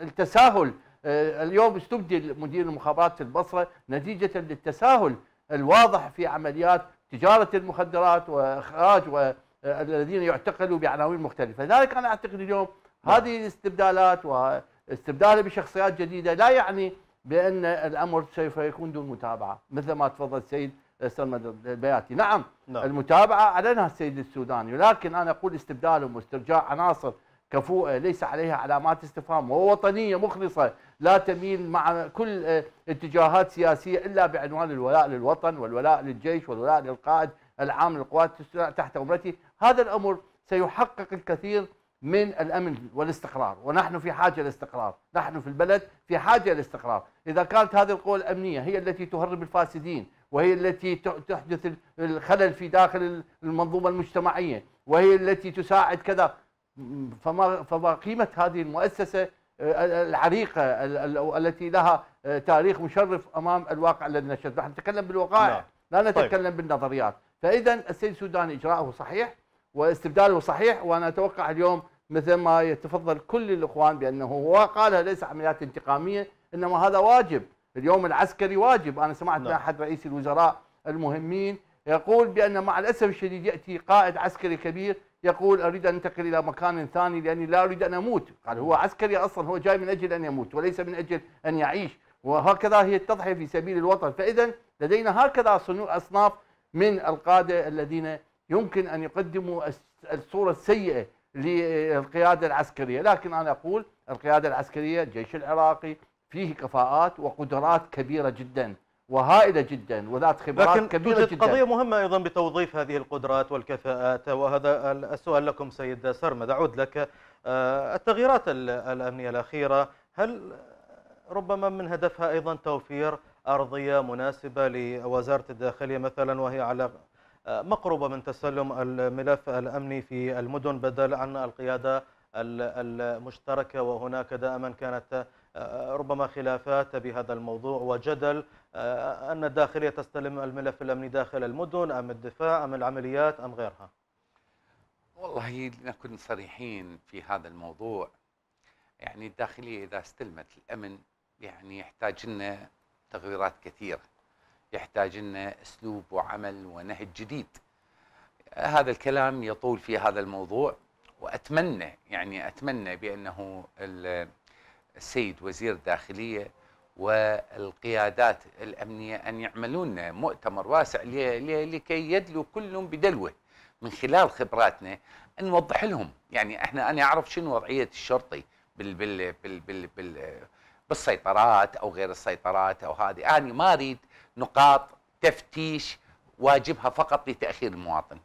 التساهل آه، اليوم استبدل مدير المخابرات في البصرة نتيجة للتساهل الواضح في عمليات تجارة المخدرات وإخراج و الذين يعتقلوا بعناوين مختلفه، لذلك انا اعتقد اليوم هذه الاستبدالات واستبداله بشخصيات جديده لا يعني بان الامر سوف يكون دون متابعه مثل ما تفضل السيد سلمان البياتي نعم, نعم المتابعه اعلنها السيد السوداني ولكن انا اقول استبدالهم واسترجاع عناصر كفوءه ليس عليها علامات استفهام ووطنيه مخلصه لا تميل مع كل اتجاهات سياسيه الا بعنوان الولاء للوطن والولاء للجيش والولاء للقائد العام للقوات تحت أمرتي هذا الأمر سيحقق الكثير من الأمن والاستقرار ونحن في حاجة للاستقرار نحن في البلد في حاجة للاستقرار إذا كانت هذه القوى الأمنية هي التي تهرب الفاسدين وهي التي تحدث الخلل في داخل المنظومة المجتمعية وهي التي تساعد كذا فما, فما قيمة هذه المؤسسة آه، العريقة التي لها آه، تاريخ مشرف أمام الواقع الذي نشهد نحن نتكلم بالوقائع لا, نعم. لا نتكلم طيب. بالنظريات فاذا السيد السوداني اجراءه صحيح واستبداله صحيح وانا اتوقع اليوم مثل ما يتفضل كل الاخوان بانه هو قالها ليس عمليات انتقاميه انما هذا واجب اليوم العسكري واجب انا سمعت من نعم. احد رئيس الوزراء المهمين يقول بان مع الاسف الشديد ياتي قائد عسكري كبير يقول اريد ان انتقل الى مكان ثاني لاني لا اريد ان اموت قال هو عسكري اصلا هو جاي من اجل ان يموت وليس من اجل ان يعيش وهكذا هي التضحيه في سبيل الوطن فاذا لدينا هكذا صنوع اصناف من القادة الذين يمكن أن يقدموا الصورة السيئة للقيادة العسكرية لكن أنا أقول القيادة العسكرية الجيش العراقي فيه كفاءات وقدرات كبيرة جدا وهائلة جدا وذات خبرات لكن كبيرة توجد جدا قضية مهمة أيضا بتوظيف هذه القدرات والكفاءات وهذا السؤال لكم سيد سرمد أعود لك آه، التغييرات الأمنية الأخيرة هل ربما من هدفها أيضا توفير أرضية مناسبة لوزارة الداخلية مثلا وهي على مقربة من تسلم الملف الأمني في المدن بدل عن القيادة المشتركة وهناك دائما كانت آه، ربما خلافات بهذا الموضوع وجدل آه، أن الداخلية تستلم الملف الأمني داخل المدن أم الدفاع أم العمليات أم غيرها والله لنكن صريحين في هذا الموضوع يعني الداخلية إذا استلمت الأمن يعني يحتاج لنا تغييرات كثيره يحتاج لنا اسلوب وعمل ونهج جديد هذا الكلام يطول في هذا الموضوع واتمنى يعني اتمنى بانه السيد وزير الداخليه والقيادات الامنيه ان يعملون مؤتمر واسع لكي يدلوا كل بدلوه من خلال خبراتنا نوضح لهم يعني احنا انا اعرف شنو وضعيه الشرطي بال بال بال بال, بال بالسيطرات او غير السيطرات او هذه انا يعني ما اريد نقاط تفتيش واجبها فقط لتاخير المواطن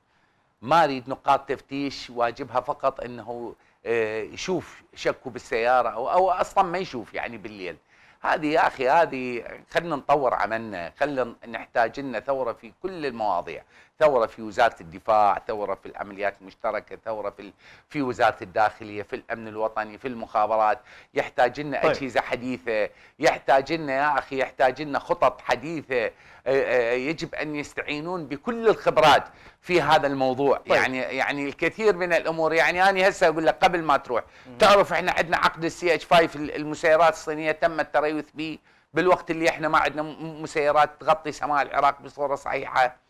ما اريد نقاط تفتيش واجبها فقط انه آه، يشوف شكه بالسياره او او اصلا ما يشوف يعني بالليل هذه يا اخي هذه خلينا نطور عملنا خلينا نحتاج لنا ثوره في كل المواضيع ثوره في وزاره الدفاع، ثوره في العمليات المشتركه، ثوره في في وزاره الداخليه، في الامن الوطني، في المخابرات، يحتاج لنا طيب. اجهزه حديثه، يحتاج لنا يا اخي يحتاج لنا خطط حديثه، آه، آه، يجب ان يستعينون بكل الخبرات في هذا الموضوع، طيب. يعني يعني الكثير من الامور يعني انا هسه اقول لك قبل ما تروح، تعرف احنا عندنا عقد السي اتش 5 المسيرات الصينيه تم التريث به بالوقت اللي احنا ما عندنا مسيرات تغطي سماء العراق بصوره صحيحه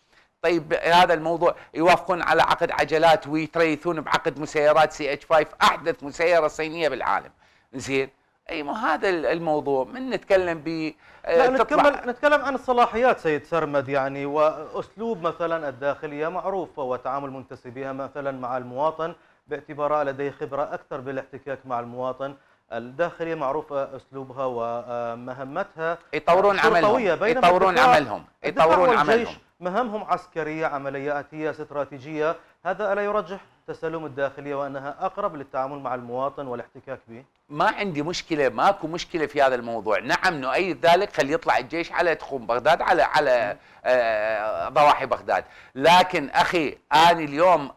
طيب هذا الموضوع يوافقون على عقد عجلات ويتريثون بعقد مسيرات سي اتش 5 احدث مسيره صينيه بالعالم زين اي ما هذا الموضوع من نتكلم ب آه، نتكلم نتكلم عن الصلاحيات سيد سرمد يعني واسلوب مثلا الداخليه معروفه وتعامل منتسبيها مثلا مع المواطن باعتبارها لديه خبره اكثر بالاحتكاك مع المواطن الداخلية معروفة أسلوبها ومهمتها يطورون عملهم يطورون عملهم يطورون عملهم مهامهم عسكرية عملياتية استراتيجية هذا ألا يرجح التسلم الداخلية وأنها أقرب للتعامل مع المواطن والاحتكاك به؟ ما عندي مشكلة ماكو مشكلة في هذا الموضوع نعم نؤيد ذلك خلي يطلع الجيش على تخوم بغداد على على آه، ضواحي بغداد لكن أخي أنا اليوم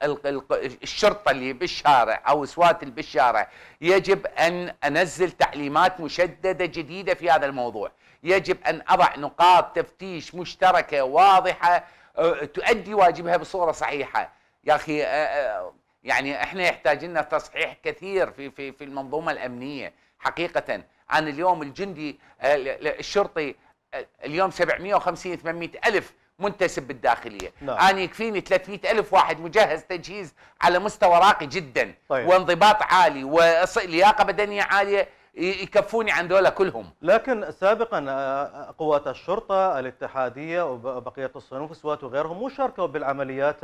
الشرطة اللي بالشارع أو سوات اللي بالشارع يجب أن أنزل تعليمات مشددة جديدة في هذا الموضوع يجب أن أضع نقاط تفتيش مشتركة واضحة آه، تؤدي واجبها بصورة صحيحة يا اخي آه، يعني احنا يحتاج لنا تصحيح كثير في في في المنظومه الامنيه حقيقه عن اليوم الجندي آه، الشرطي آه، اليوم 750 800 الف منتسب بالداخليه نعم. انا يكفيني 300 الف واحد مجهز تجهيز على مستوى راقي جدا طيب. وانضباط عالي ولياقه بدنيه عاليه يكفوني عن دولة كلهم لكن سابقا آه، قوات الشرطة الاتحادية وبقية الصنوف سوات وغيرهم مشاركوا بالعمليات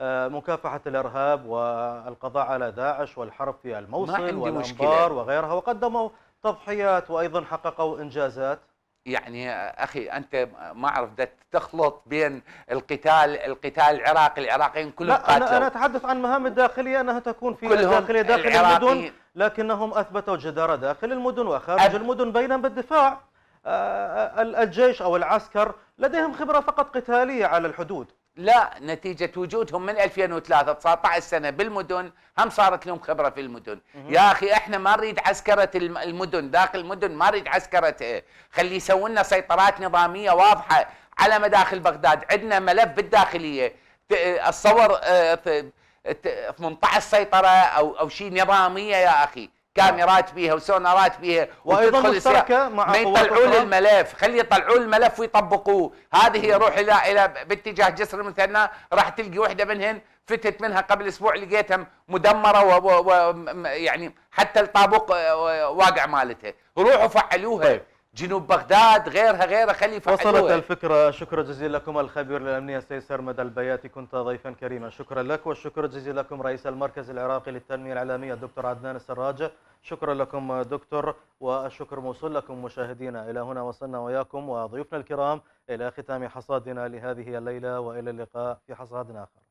آه، مكافحة الإرهاب والقضاء على داعش والحرب في الموصل والأنبار وغيرها وقدموا تضحيات وأيضا حققوا إنجازات يعني اخي انت ما اعرف تخلط بين القتال القتال العراقي العراقيين كلهم لا قاتلوا. انا انا اتحدث عن مهام الداخليه انها تكون في داخليه داخل المدن لكنهم اثبتوا جدارة داخل المدن وخارج أب... المدن بينما بالدفاع آه، آه، الجيش او العسكر لديهم خبره فقط قتاليه على الحدود لا نتيجة وجودهم من 2003 19 سنة بالمدن هم صارت لهم خبرة في المدن يا أخي إحنا ما نريد عسكرة المدن داخل المدن ما نريد عسكرة إيه، خلي يسوون لنا سيطرات نظامية واضحة على مداخل بغداد عندنا ملف بالداخلية اتصور 18 آه، سيطرة أو أو شيء نظامية يا أخي كاميرات بيها وسونارات بيها وايضا مشتركه مع ما يطلعوا الملف خلي يطلعوا الملف ويطبقوه هذه روح الى الى باتجاه جسر المثنى راح تلقي وحده منهن فتت منها قبل اسبوع لقيتها مدمره و, و, و يعني حتى الطابق آه، واقع مالتها روحوا فعلوها طيب. جنوب بغداد غيرها غيرها خليفه وصلت الفكره شكرا جزيلا لكم الخبير الامني السيد سرمد البياتي كنت ضيفا كريما شكرا لك والشكر جزيلا لكم رئيس المركز العراقي للتنميه الاعلاميه الدكتور عدنان السراج شكرا لكم دكتور والشكر موصول لكم مشاهدينا الى هنا وصلنا وياكم وضيوفنا الكرام الى ختام حصادنا لهذه الليله والى اللقاء في حصاد اخر